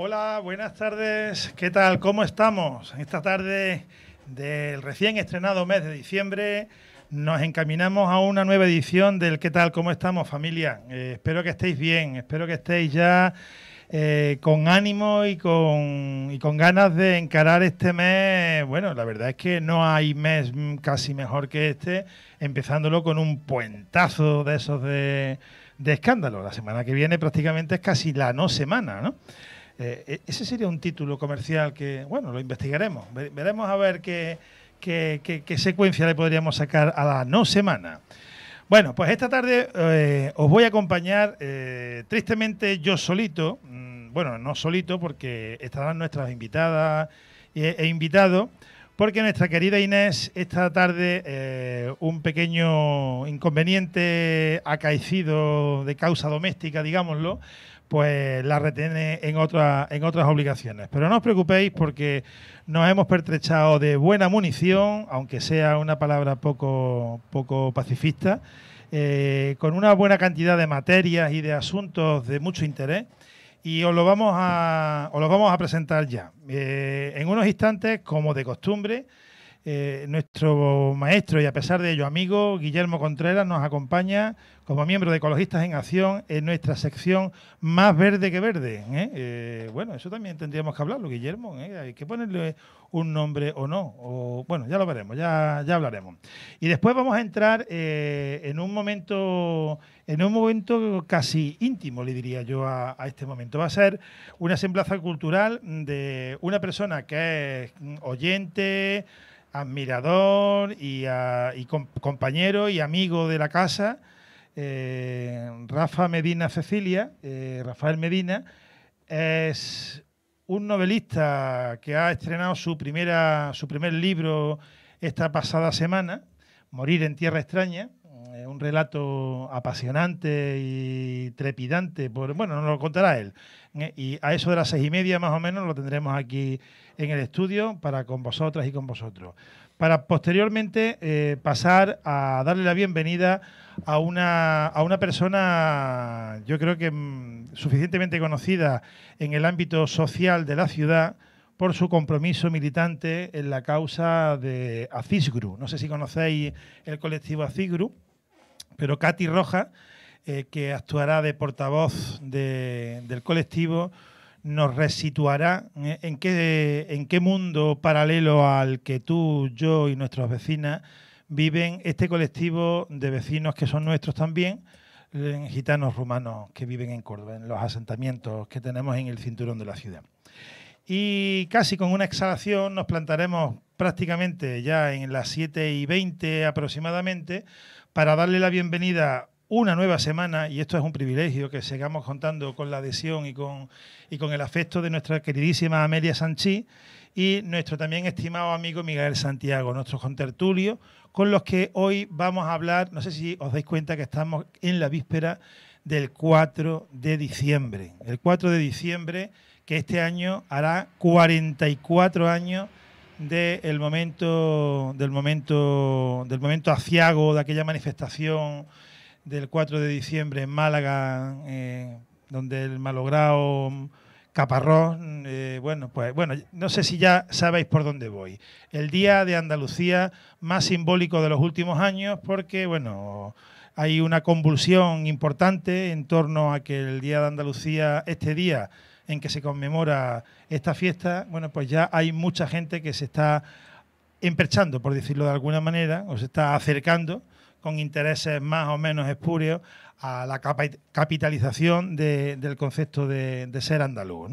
Hola, buenas tardes. ¿Qué tal? ¿Cómo estamos? Esta tarde del recién estrenado mes de diciembre nos encaminamos a una nueva edición del ¿Qué tal? ¿Cómo estamos, familia? Eh, espero que estéis bien, espero que estéis ya eh, con ánimo y con, y con ganas de encarar este mes. Bueno, la verdad es que no hay mes casi mejor que este, empezándolo con un puentazo de esos de, de escándalo. La semana que viene prácticamente es casi la no semana, ¿no? Eh, e-, ese sería un título comercial que, bueno, lo investigaremos. Veremos a ver qué, qué, secuencia le podríamos sacar a la no semana. Bueno, pues esta tarde eh, os voy a acompañar, eh, tristemente yo solito, mm, bueno, no solito porque estarán nuestras invitadas e-, e, invitados, porque nuestra querida Inés esta tarde un pequeño inconveniente acaecido de causa doméstica, digámoslo, pues la retiene en, en otras obligaciones. Pero no os preocupéis porque nos hemos pertrechado de buena munición, aunque sea una palabra poco, poco pacifista, eh, con una buena cantidad de materias y de asuntos de mucho interés. Y os lo vamos a, vamos a presentar ya. Eh, en unos instantes, como de costumbre, eh, nuestro maestro y a pesar de ello amigo Guillermo Contreras nos acompaña como miembro de Ecologistas en Acción en nuestra sección Más Verde que Verde. ¿eh? Eh, bueno, eso también tendríamos que hablarlo, Guillermo. Hay que ponerle un nombre o no. bueno, ya lo veremos, ya, ya hablaremos. Y después vamos a entrar en un momento en un momento casi íntimo, le diría yo, a, este momento. Va a ser una semblanza cultural de una persona que es mm, oyente, admirador y, compañero y amigo de la casa, eh, Rafa Medina Cecilia, eh, Rafael Medina, es un novelista que ha estrenado su, primera, su primer libro esta pasada semana, Morir en Tierra Extraña, eh, un relato apasionante y trepidante. Por, bueno, nos lo contará él. Y a eso de las seis y media más o menos lo tendremos aquí en el estudio para con vosotras y con vosotros, para posteriormente eh, pasar a darle la bienvenida a una, persona, yo creo que mm, suficientemente conocida en el ámbito social de la ciudad, por su compromiso militante en la causa de ACISGRU. No sé si conocéis el colectivo ACISGRU, pero Katy Roja, eh, que actuará de portavoz del colectivo, nos resituará ¿eh? en qué, en qué mundo paralelo al que tú, yo y nuestras vecinas viven este colectivo de vecinos que son nuestros también, gitanos rumanos que viven en Córdoba, en los asentamientos que tenemos en el cinturón de la ciudad. Y casi con una exhalación nos plantaremos prácticamente ya en las 7 y 20 aproximadamente para darle la bienvenida una nueva semana, y esto es un privilegio que sigamos contando con la adhesión y con, y con el afecto de nuestra queridísima Amelia Sanchí y nuestro también estimado amigo Miguel Santiago, nuestro contertulio, con los que hoy vamos a hablar, no sé si os dais cuenta que estamos en la víspera del 4 de diciembre. El 4 de diciembre que este año hará 44 años del momento del momento del momento aciago de aquella manifestación del 4 de diciembre en Málaga, eh, donde el malogrado caparrón, eh, bueno, pues bueno, no sé si ya sabéis por dónde voy. El Día de Andalucía más simbólico de los últimos años porque, bueno, hay una convulsión importante en torno a que el Día de Andalucía, este día en que se conmemora esta fiesta, bueno, pues ya hay mucha gente que se está emperchando, por decirlo de alguna manera, o se está acercando con intereses más o menos espurios a la capitalización del concepto de, ser andaluz.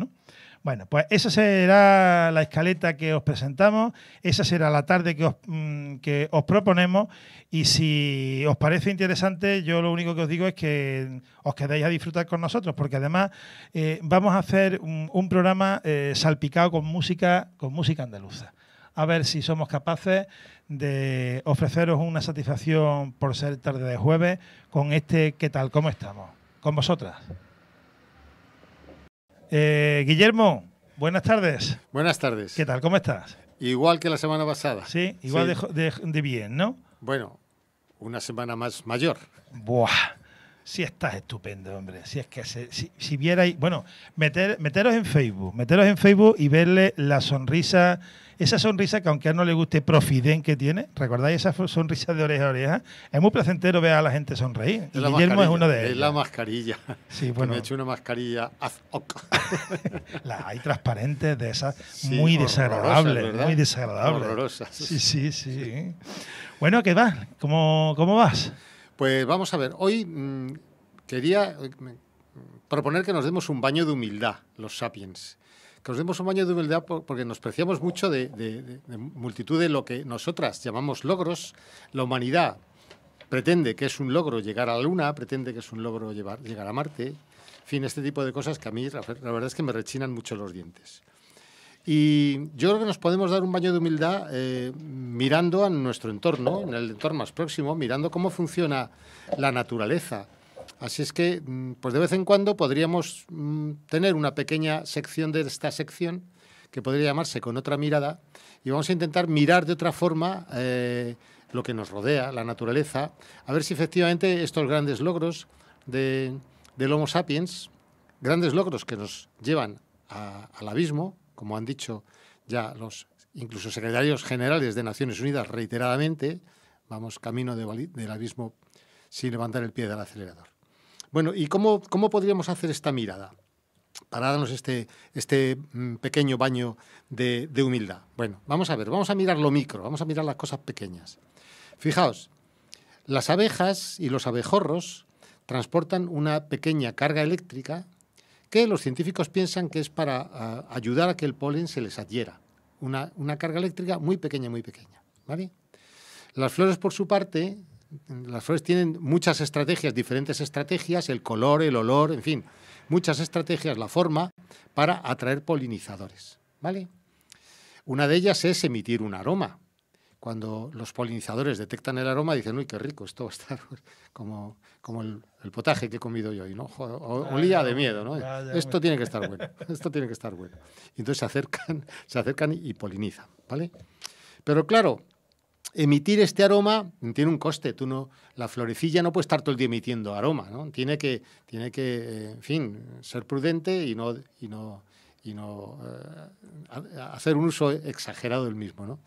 Bueno, pues esa será la escaleta que os presentamos, esa será la tarde que os, mm, que os, proponemos y si os parece interesante, yo lo único que os digo es que os quedéis a disfrutar con nosotros, porque además eh, vamos a hacer un, programa eh, salpicado con música, con música andaluza. A ver si somos capaces de ofreceros una satisfacción por ser tarde de jueves con este ¿Qué tal? ¿Cómo estamos? Con vosotras. Eh, Guillermo, buenas tardes. Buenas tardes. ¿Qué tal? ¿Cómo estás? Igual que la semana pasada. Sí, igual De, de, bien, ¿no? Bueno, una semana más mayor. Buah. Si sí, estás estupendo, hombre. Si es que si, vierais, bueno, meteros en Facebook, meteros en Facebook y verle la sonrisa, esa sonrisa que aunque a no le guste profiden que tiene, ¿recordáis esa sonrisa de oreja a oreja? Es muy placentero ver a la gente sonreír. y Guillermo es uno de ellos. Es la mascarilla. Sí, bueno. me he hecho una mascarilla ad la hay transparentes de esas, muy desagradables, muy desagradable. Horrorosas. Sí, sí, sí. Bueno, ¿qué va? ¿Cómo, cómo vas? Pues vamos a ver, hoy mm, quería eh, proponer que nos demos un baño de humildad, los sapiens. Que nos demos un baño de humildad porque nos preciamos mucho de, multitud de lo que nosotras llamamos logros. La humanidad pretende que es un logro llegar a la Luna, pretende que es un logro llegar a Marte. En fin, este tipo de cosas que a mí la verdad es que me rechinan mucho los dientes. Y yo creo que nos podemos dar un baño de humildad eh, mirando a nuestro entorno, en el entorno más próximo, mirando cómo funciona la naturaleza. Así es que, mm, pues de vez en cuando podríamos mm, tener una pequeña sección de esta sección que podría llamarse con otra mirada y vamos a intentar mirar de otra forma eh, lo que nos rodea, la naturaleza, a ver si efectivamente estos grandes logros de, del Homo sapiens, grandes logros que nos llevan al abismo, como han dicho ya los incluso secretarios generales de Naciones Unidas reiteradamente, vamos camino de, del abismo sin levantar el pie del acelerador. Bueno, ¿y cómo, cómo podríamos hacer esta mirada? para darnos este, este mm, pequeño baño de, humildad. Bueno, vamos a ver, vamos a mirar lo micro, vamos a mirar las cosas pequeñas. Fijaos, las abejas y los abejorros transportan una pequeña carga eléctrica que los científicos piensan que es para ah, ayudar a que el polen se les adhiera. Una, carga eléctrica muy pequeña, muy pequeña. Las flores, por su parte, las flores tienen muchas estrategias, diferentes estrategias, el color, el olor, en fin, muchas estrategias, la forma, para atraer polinizadores. ¿vale? Una de ellas es emitir un aroma cuando los polinizadores detectan el aroma, dicen, uy, qué rico, esto está como, como el, potaje que he comido yo hoy, ¿no? Un de miedo, ¿no? esto tiene que estar bueno, esto tiene que estar bueno. Y entonces se acercan, se acercan y polinizan, ¿vale? Pero claro, emitir este aroma tiene un coste. Tú no, la florecilla no puede estar todo el día emitiendo aroma, ¿no? Tiene que, tiene que eh, en fin, ser prudente y no, y no, y no eh, hacer un uso exagerado del mismo, ¿no?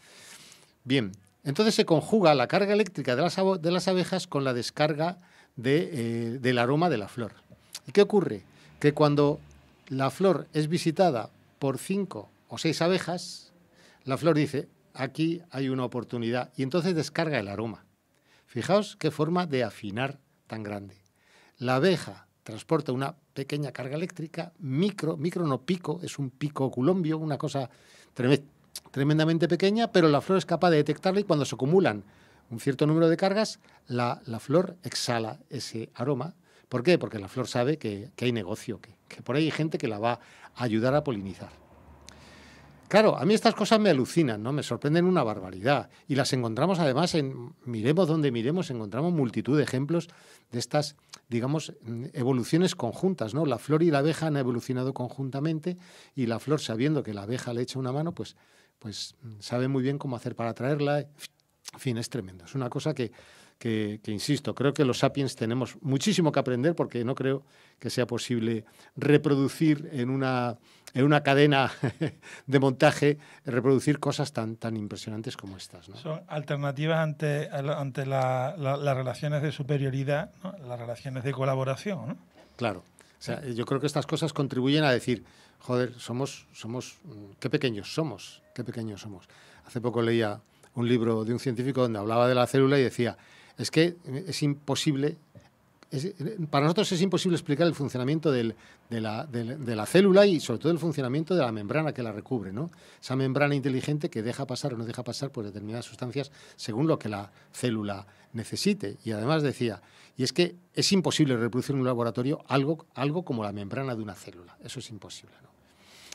Bien, entonces se conjuga la carga eléctrica de las, abejas con la descarga eh, del aroma de la flor. ¿Y qué ocurre? Que cuando la flor es visitada por cinco o seis abejas, la flor dice, aquí hay una oportunidad, y entonces descarga el aroma. Fijaos qué forma de afinar tan grande. La abeja transporta una pequeña carga eléctrica, micro, micro no pico, es un pico colombio, una cosa tremenda tremendamente pequeña, pero la flor es capaz de detectarla y cuando se acumulan un cierto número de cargas, la, flor exhala ese aroma. ¿Por qué? Porque la flor sabe que, hay negocio, que, por ahí hay gente que la va a ayudar a polinizar. Claro, a mí estas cosas me alucinan, ¿no? Me sorprenden una barbaridad. Y las encontramos además en, miremos donde miremos, encontramos multitud de ejemplos de estas, digamos, evoluciones conjuntas, ¿no? La flor y la abeja han evolucionado conjuntamente y la flor, sabiendo que la abeja le echa una mano, pues pues sabe muy bien cómo hacer para atraerla. En fin, es tremendo. Es una cosa que, insisto, creo que los sapiens tenemos muchísimo que aprender porque no creo que sea posible reproducir en una, en una cadena de montaje, reproducir cosas tan, tan impresionantes como estas. Son alternativas ante, ante las relaciones de superioridad, las relaciones de colaboración. Claro. yo creo que estas cosas contribuyen a decir, joder, somos, somos, qué pequeños somos qué pequeños somos. Hace poco leía un libro de un científico donde hablaba de la célula y decía, es que eh, es imposible, para nosotros es imposible explicar el funcionamiento de, la, célula y sobre todo el funcionamiento de la membrana que la recubre, ¿no? Esa membrana inteligente que deja pasar o no deja pasar por determinadas sustancias según lo que la célula necesite. Y además decía, y es que es imposible reproducir en un laboratorio algo, algo como la membrana de una célula, eso es imposible,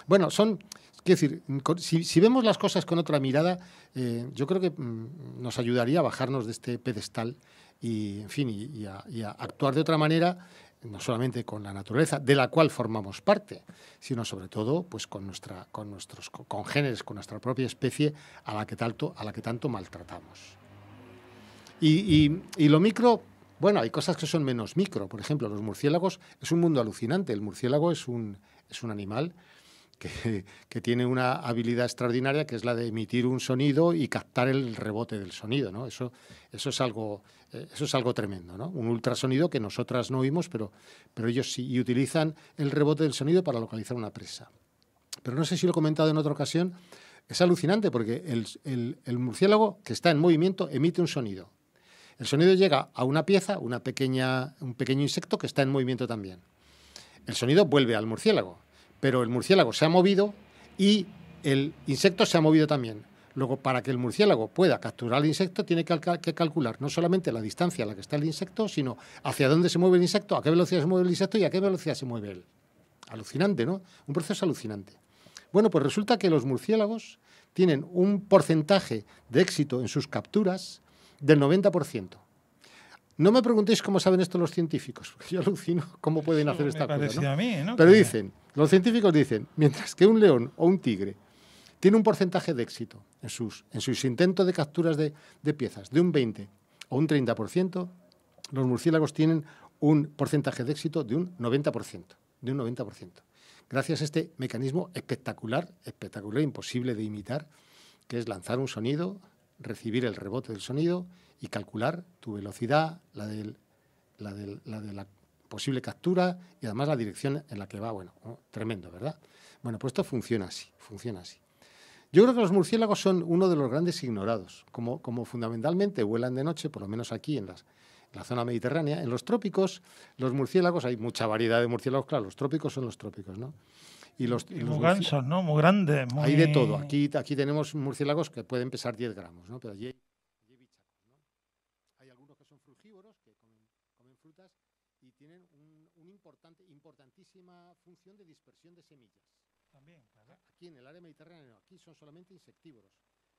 Bueno, son, Quiero decir, mm, si, vemos las cosas con otra mirada, eh, yo creo que mm, nos ayudaría a bajarnos de este pedestal y, en fin, y, a, actuar de otra manera, no solamente con la naturaleza, de la cual formamos parte, sino sobre todo pues, con, nuestra, con nuestros congéneres, con nuestra propia especie a la que tanto, a la que tanto maltratamos. y, lo micro, bueno, hay cosas que son menos micro. Por ejemplo, los murciélagos es un mundo alucinante. El murciélago es un, es un animal que, tiene una habilidad extraordinaria que es la de emitir un sonido y captar el rebote del sonido, Eso, eso, es, algo, eh, eso es algo tremendo, Un ultrasonido que nosotras no oímos, pero, pero ellos sí, utilizan el rebote del sonido para localizar una presa. Pero no sé si lo he comentado en otra ocasión, es alucinante porque el, el murciélago que está en movimiento emite un sonido. El sonido llega a una pieza, una pequeña, un pequeño insecto que está en movimiento también. El sonido vuelve al murciélago pero el murciélago se ha movido y el insecto se ha movido también. Luego, para que el murciélago pueda capturar al insecto, tiene que, calcular no solamente la distancia a la que está el insecto, sino hacia dónde se mueve el insecto, a qué velocidad se mueve el insecto y a qué velocidad se mueve él. Alucinante, ¿no? Un proceso alucinante. Bueno, pues resulta que los murciélagos tienen un porcentaje de éxito en sus capturas del 90%. No me preguntéis cómo saben esto los científicos, porque yo alucino cómo pueden hacer esta cosa. Pero dicen, los científicos dicen, mientras que un león o un tigre tiene un porcentaje de éxito en sus, intentos de capturas de, piezas de un 20 o un 30%, los murciélagos tienen un porcentaje de éxito de un 90%, de un 90%. Gracias a este mecanismo espectacular, espectacular, imposible de imitar, que es lanzar un sonido, recibir el rebote del sonido y calcular tu velocidad, la, del, de la posible captura y además la dirección en la que va. Bueno, oh, tremendo, ¿verdad? Bueno, pues esto funciona así, funciona así. Yo creo que los murciélagos son uno de los grandes ignorados, como, como fundamentalmente vuelan de noche, por lo menos aquí en, las, la zona mediterránea. En los trópicos, los murciélagos, hay mucha variedad de murciélagos, claro, los trópicos son los trópicos, ¿no? Y los, y los gansos, ¿no? Muy grandes. Muy... Hay de todo. Aquí, aquí tenemos murciélagos que pueden pesar 10 gramos, ¿no? función de dispersión de semillas. Aquí en el área mediterránea, aquí son solamente insectívoros,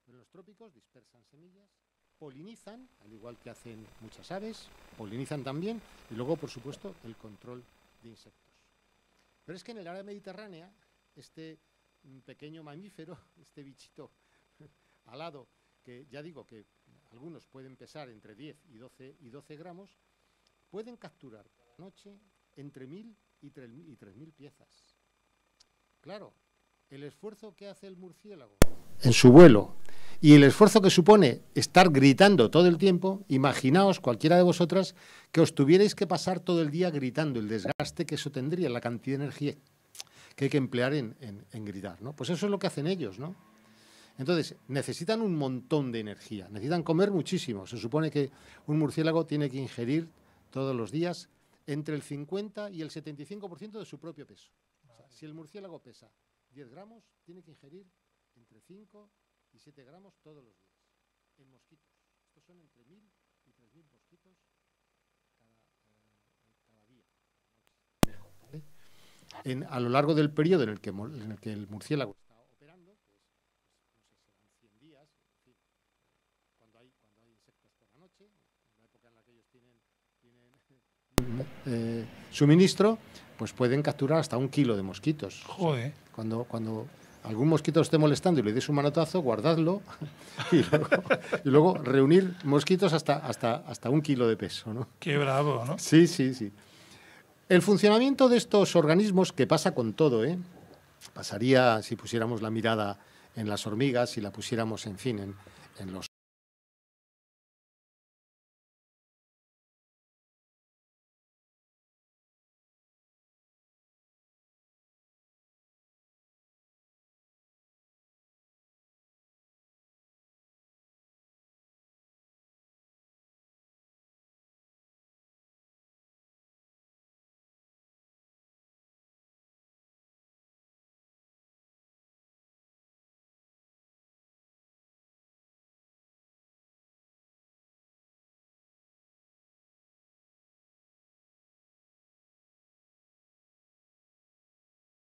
pero en los trópicos dispersan semillas, polinizan, al igual que hacen muchas aves, polinizan también, y luego, por supuesto, el control de insectos. Pero es que en el área mediterránea, este mm, pequeño mamífero, este bichito alado, que ya digo que algunos pueden pesar entre 10 y 12, y 12 gramos, pueden capturar noche entre 1.000 y 3.000 piezas. Claro, el esfuerzo que hace el murciélago en su vuelo y el esfuerzo que supone estar gritando todo el tiempo, imaginaos cualquiera de vosotras que os tuvierais que pasar todo el día gritando, el desgaste que eso tendría, la cantidad de energía que hay que emplear en, gritar, ¿no? Pues eso es lo que hacen ellos, ¿no? Entonces, necesitan un montón de energía, necesitan comer muchísimo. Se supone que un murciélago tiene que ingerir todos los días entre el 50 y el 75% de su propio peso. si el murciélago pesa 10 gramos, tiene que ingerir entre 5 y 7 gramos todos los días. En mosquitos. Estos son entre 1.000 y 3.000 mosquitos cada, eh, día. a lo largo del periodo en el, que el murciélago Eh, suministro, pues pueden capturar hasta un kilo de mosquitos. Joder. cuando, cuando algún mosquito esté molestando y le des un manotazo, guardadlo y luego, reunir mosquitos hasta, hasta, hasta un kilo de peso. ¿no? Qué bravo, ¿no? Sí, sí, sí. El funcionamiento de estos organismos, que pasa con todo, ¿eh? pasaría si pusiéramos la mirada en las hormigas, si la pusiéramos, en fin, en los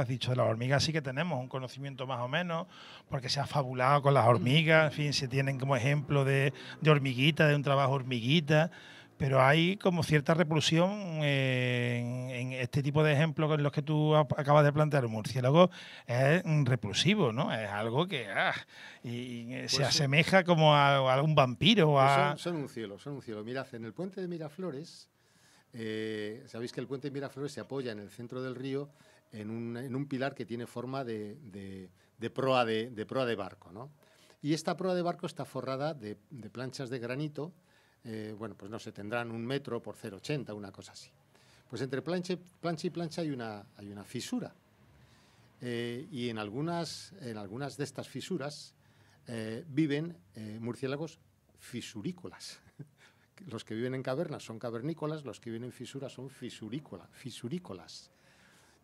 dicho de las hormigas sí que tenemos un conocimiento más o menos, porque se ha fabulado con las hormigas, en fin, se tienen como ejemplo de, hormiguita, de un trabajo hormiguita, pero hay como cierta repulsión en, este tipo de ejemplos con los que tú acabas de plantear. Un murciélago es repulsivo, ¿no? Es algo que ah, eh, se pues asemeja como a, algún vampiro. A... Pues son, un cielo, son un cielo. Mirad, en el puente de Miraflores, eh, sabéis que el puente de Miraflores se apoya en el centro del río en un, en un pilar que tiene forma de, de, proa, de, proa de barco. ¿no? Y esta proa de barco está forrada de, planchas de granito, eh, bueno, pues no sé, tendrán un metro por 0,80, una cosa así. Pues entre plancha y plancha hay una, hay una fisura. Eh, y en algunas, en algunas de estas fisuras eh, viven murciélagos fisurícolas. los que viven en cavernas son cavernícolas, los que viven en fisuras son fisurícola, fisurícolas.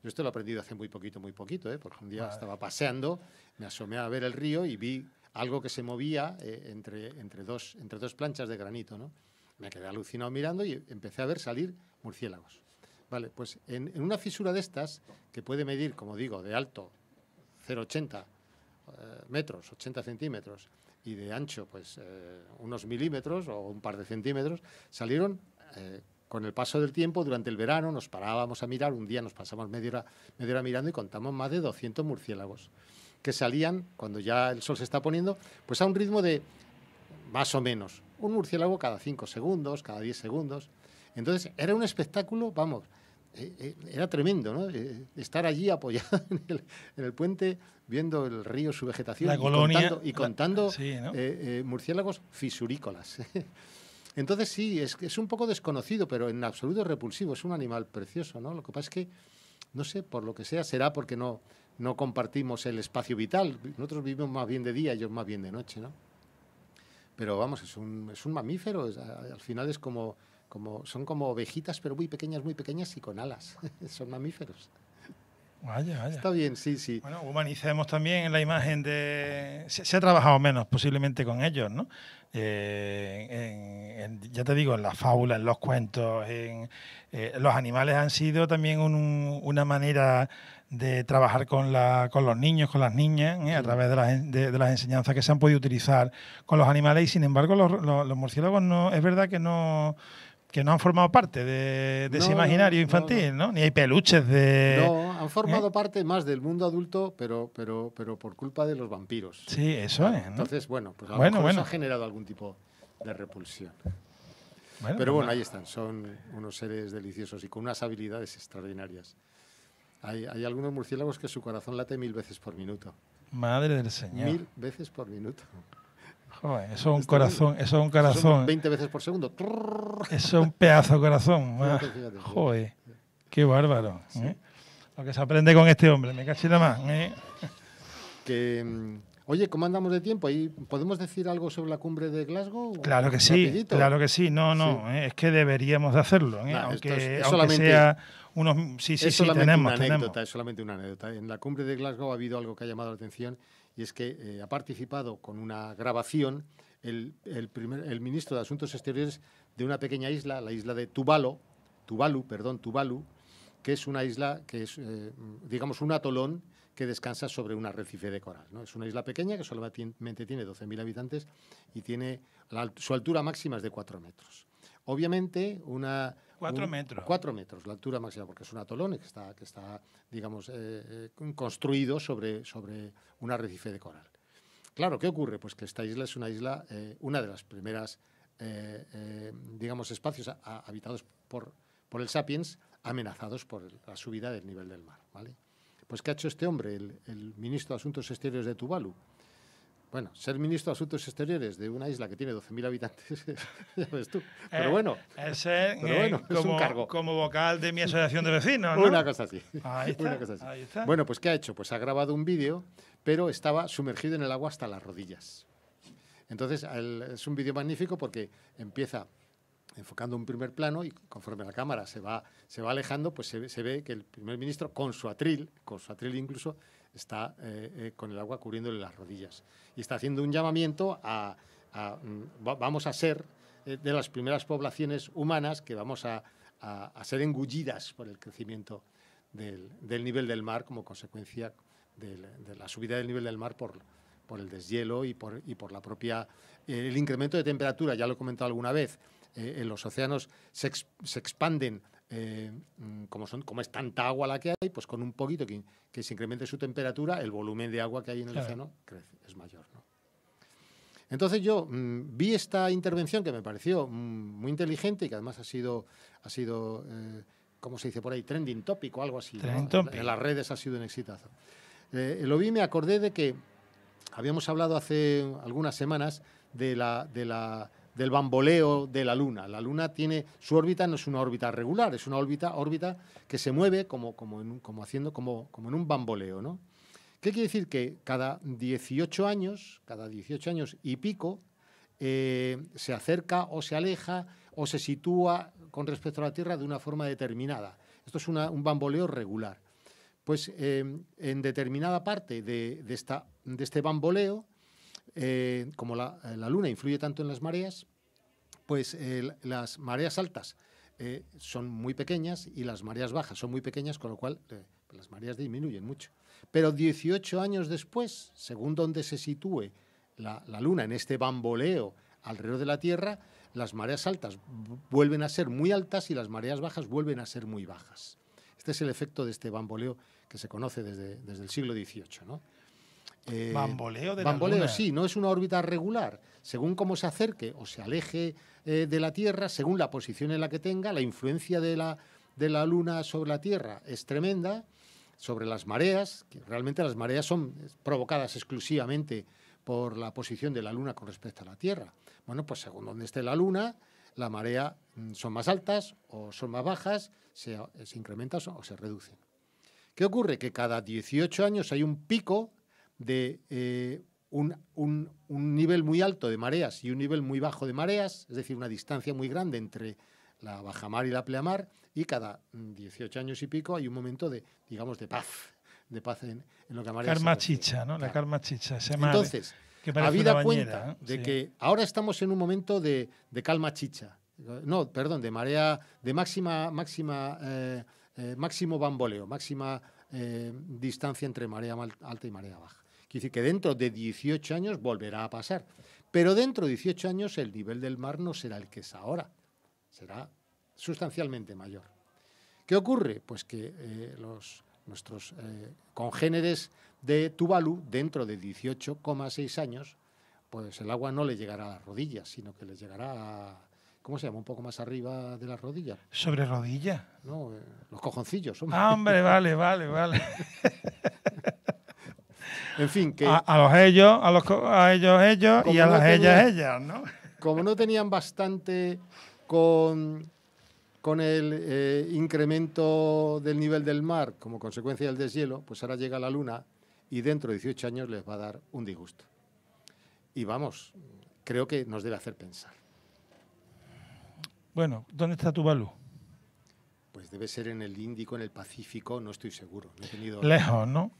Yo esto lo he aprendido hace muy poquito, muy poquito, ¿eh? porque un día estaba paseando, me asomé a ver el río y vi algo que se movía eh, entre, entre, dos, entre dos planchas de granito. ¿no? Me quedé alucinado mirando y empecé a ver salir murciélagos. Vale, pues en, en una fisura de estas, que puede medir, como digo, de alto 0,80 eh, metros, 80 centímetros, y de ancho, pues eh, unos milímetros o un par de centímetros, salieron con el paso del tiempo, durante el verano nos parábamos a mirar, un día nos pasamos media hora, media hora mirando y contamos más de 200 murciélagos que salían cuando ya el sol se está poniendo, pues a un ritmo de más o menos un murciélago cada 5 segundos, cada 10 segundos. Entonces era un espectáculo, vamos, eh, eh, era tremendo, ¿no? Eh, estar allí apoyado en el, puente, viendo el río, su vegetación, y, contando, murciélagos fisurícolas. Entonces sí, es, un poco desconocido, pero en absoluto repulsivo. Es un animal precioso, ¿no? Lo que pasa es que, no sé, por lo que sea, será porque no, compartimos el espacio vital. Nosotros vivimos más bien de día, ellos más bien de noche, ¿no? Pero vamos, es un, es un mamífero. al final es como, son como ovejitas, pero muy pequeñas, muy pequeñas y con alas. son mamíferos. Vaya, vaya. Está bien, sí, sí. Bueno, humanicemos también en la imagen de... Se, ha trabajado menos posiblemente con ellos, ¿no? Eh, ya te digo, en las fábulas, en los cuentos, en, eh, los animales han sido también una manera de trabajar con, la, con los niños, con las niñas, ¿eh? a través de las, enseñanzas que se han podido utilizar con los animales y sin embargo los, los murciélagos no, es verdad que no que no han formado parte de, ese imaginario infantil, no, Ni hay peluches de... No, han formado ¿eh? parte más del mundo adulto, pero, pero, pero por culpa de los vampiros. Sí, eso es. Entonces, bueno, pues a lo mejor ha generado algún tipo de repulsión. pero bueno, ahí están, son unos seres deliciosos y con unas habilidades extraordinarias. hay algunos murciélagos que su corazón late mil veces por minuto. Madre del Señor. Mil veces por minuto eso es un corazón, eso es un corazón. 20 veces por segundo. Eso es un pedazo de corazón. Joder, qué bárbaro. ¿eh? Lo que se aprende con este hombre, me cachita más. ¿eh? Mm, oye, ¿cómo andamos de tiempo? ¿Podemos decir algo sobre la cumbre de Glasgow? Claro que sí, claro que sí. No, no, ¿eh? es que deberíamos de hacerlo. aunque, sea unos... Sí, sí, sí, tenemos, una anécdota, tenemos. Es solamente una anécdota. En la cumbre de Glasgow ha habido algo que ha llamado la atención y es que eh, ha participado con una grabación el, primer, el, ministro de Asuntos Exteriores de una pequeña isla, la isla de Tuvalu, Tuvalu, perdón, Tuvalu, que es una isla que es, eh, digamos, un atolón que descansa sobre un arrecife de coral. ¿no? Es una isla pequeña que solamente tiene 12.000 habitantes y tiene su altura máxima es de 4 metros. Obviamente, una... Cuatro metros. Cuatro metros, la altura máxima, porque es un atolón que está, que está eh, eh, construido sobre, un arrecife de coral. Claro, ¿qué ocurre? Pues que esta isla es una isla, eh, una de las primeras, espacios habitados por, el Sapiens amenazados por la subida del nivel del mar, ¿vale? Pues, ¿qué ha hecho este hombre, el, el ministro de Asuntos Exteriores de Tuvalu? Bueno, ser ministro de Asuntos Exteriores de una isla que tiene 12.000 habitantes, ya ves tú. Eh, pero bueno, eh, como, cargo. Como vocal de mi asociación de vecinos, ¿no? una, cosa así. Ahí está, Bueno, pues ¿qué ha hecho? Pues ha grabado un vídeo, pero estaba sumergido en el agua hasta las rodillas. Entonces, es un vídeo magnífico porque empieza enfocando un primer plano y conforme la cámara se va, se va alejando, pues se, ve que el primer ministro con su atril, con su atril incluso, está eh, eh, con el agua cubriéndole las rodillas y está haciendo un llamamiento a, mm, vamos a ser eh, de las primeras poblaciones humanas que vamos a, ser engullidas por el crecimiento del, nivel del mar como consecuencia de la subida del nivel del mar por, por el deshielo y por, y por la propia, el incremento de temperatura, ya lo he comentado alguna vez, eh, en los océanos se, expanden eh, mm, como, son, como es tanta agua la que hay, pues con un poquito que, que se incremente su temperatura, el volumen de agua que hay en el océano crece, es mayor. ¿no? Entonces yo mm, vi esta intervención que me pareció mm, muy inteligente y que además ha sido, ha sido eh, ¿cómo se dice por ahí? Trending topic o algo así. En, en, las redes ha sido un exitazo. lo vi y me acordé de que habíamos hablado hace algunas semanas de la, de la del bamboleo de la Luna. La Luna tiene su órbita no es una órbita regular, es una órbita, órbita que se mueve como, como, en, haciendo como, como en un bamboleo, ¿no? ¿Qué quiere decir? Que cada 18 años, cada 18 años y pico, eh, se acerca o se aleja o se sitúa con respecto a la Tierra de una forma determinada. Esto es un bamboleo regular. Pues eh, en determinada parte de, esta, de este bamboleo, eh, como la, Luna influye tanto en las mareas, pues las mareas altas eh, son muy pequeñas y las mareas bajas son muy pequeñas, con lo cual eh, las mareas disminuyen mucho. Pero 18 años después, según donde se sitúe la, Luna en este bamboleo alrededor de la Tierra, las mareas altas vuelven a ser muy altas y las mareas bajas vuelven a ser muy bajas. Este es el efecto de este bamboleo que se conoce desde, el siglo XVIII. ¿no? Eh, bamboleo de la luna. sí, no es una órbita regular. Según cómo se acerque o se aleje eh, de la Tierra, según la posición en la que tenga, la influencia de la, de la Luna sobre la Tierra es tremenda, sobre las mareas, que realmente las mareas son provocadas exclusivamente por la posición de la Luna con respecto a la Tierra. Bueno, pues según donde esté la Luna, la marea mm, son más altas o son más bajas, se, incrementa o se reduce. ¿Qué ocurre? Que cada 18 años hay un pico de eh, un, nivel muy alto de mareas y un nivel muy bajo de mareas, es decir, una distancia muy grande entre la bajamar y la pleamar, y cada 18 años y pico hay un momento de, digamos, de paz, de paz en, lo que chicha, ¿no? La calma chicha, Entonces, que habida cuenta ¿eh? de que ahora estamos en un momento de, calma chicha, no, perdón, de marea, de máxima, máxima, eh, máximo bamboleo, máxima distancia entre marea alta y marea baja. Quiere decir que dentro de 18 años volverá a pasar. Pero dentro de 18 años el nivel del mar no será el que es ahora, será sustancialmente mayor. ¿Qué ocurre? Pues que eh, los, nuestros eh, congéneres de Tuvalu, dentro de 18,6 años, pues el agua no le llegará a las rodillas, sino que le llegará a, ¿Cómo se llama? Un poco más arriba de las rodillas. ¿Sobre rodilla. No, eh, los cojoncillos. Hombre. Ah, hombre, vale, vale, vale. En fin, que... A, los ellos, a, los, a ellos ellos y a las ellas ellas, ¿no? Como no tenían bastante con, el eh, incremento del nivel del mar como consecuencia del deshielo, pues ahora llega la luna y dentro de 18 años les va a dar un disgusto. Y vamos, creo que nos debe hacer pensar. Bueno, ¿dónde está Tuvalu? Pues debe ser en el Índico, en el Pacífico, no estoy seguro. Lejos, ¿no?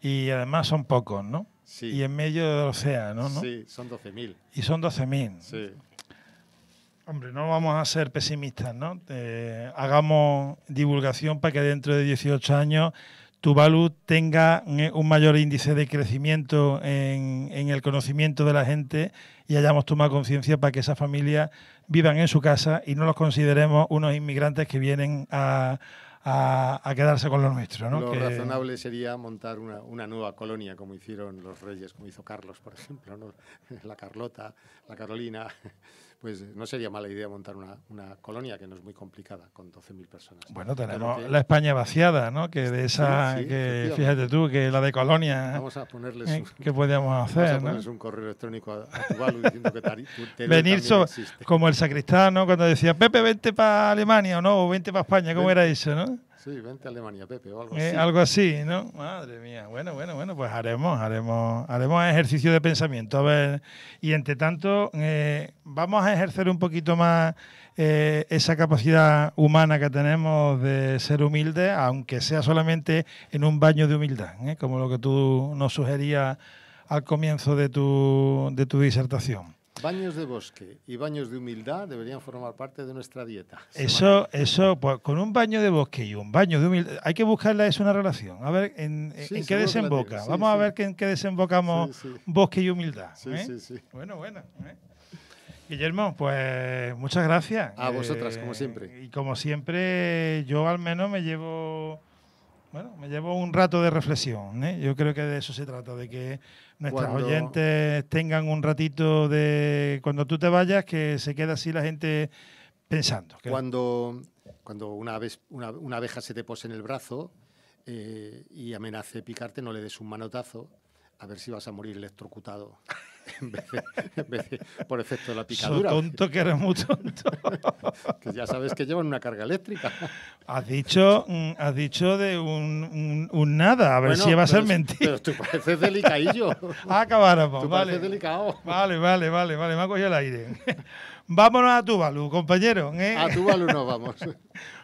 Y además son pocos, ¿no? Sí. Y en medio del océano, ¿no? Sí, son 12.000. Y son 12.000. Sí. Hombre, no vamos a ser pesimistas, ¿no? Eh, hagamos divulgación para que dentro de 18 años Tuvalu tenga un mayor índice de crecimiento en, en, el conocimiento de la gente y hayamos tomado conciencia para que esas familias vivan en su casa y no los consideremos unos inmigrantes que vienen a, a, quedarse con lo nuestro. ¿no? Lo razonable sería montar una, nueva colonia, como hicieron los reyes, como hizo Carlos, por ejemplo, la Carlota, la Carolina pues no sería mala idea montar una, colonia que no es muy complicada con 12.000 personas. Bueno, tenemos la España vaciada, ¿no? Que de esa, que fíjate tú, que la de colonia. Vamos a ponerles ¿eh? ¿Qué podíamos hacer? un correo electrónico a, diciendo que Venir como el sacristán, ¿no? Cuando decía, Pepe, vente para Alemania o no, o vente para España, ¿cómo era eso, no? Sí, vente a Alemania, Pepe, o algo eh, así. algo así, ¿no? Madre mía. Bueno, bueno, bueno, pues haremos, haremos, haremos ejercicio de pensamiento. A ver, y entre tanto, eh, vamos a ejercer un poquito más eh, esa capacidad humana que tenemos de ser humildes, aunque sea solamente en un baño de humildad, como lo que tú nos sugerías al comienzo de tu, de tu disertación. Baños de bosque y baños de humildad deberían formar parte de nuestra dieta. Eso, eso, pues con un baño de bosque y un baño de humildad, hay que buscarla, es una relación. A ver en, qué desemboca. Vamos a ver en qué desembocamos bosque y humildad. Sí, ¿eh? sí, sí. Bueno, bueno. ¿eh? Guillermo, pues muchas gracias. A vosotras, como eh, siempre. Y como siempre, yo al menos me llevo bueno, me llevo un rato de reflexión. ¿eh? Yo creo que de eso se trata, de que nuestras oyentes tengan un ratito de cuando tú te vayas, que se queda así la gente pensando. Cuando, cuando una, vez una, abeja se te pose en el brazo eh, y amenace picarte, no le des un manotazo, a ver si vas a morir electrocutado. en vez de, por efecto de la picadura. So tonto que eres muy tonto. que ya sabes que llevan una carga eléctrica. Has dicho, mm, has dicho de un, nada, a ver si va a ser mentira. Pero tú pareces delicadillo. Ah, acabáramos, tú vale. delicado. Vale, vale, vale, vale, me ha cogido el aire. Vámonos a Tuvalu, compañero. ¿eh? A Tuvalu nos vamos.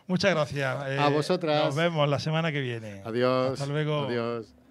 Muchas gracias. a eh, vosotras. Nos vemos la semana que viene. Adiós. Hasta luego. Adiós.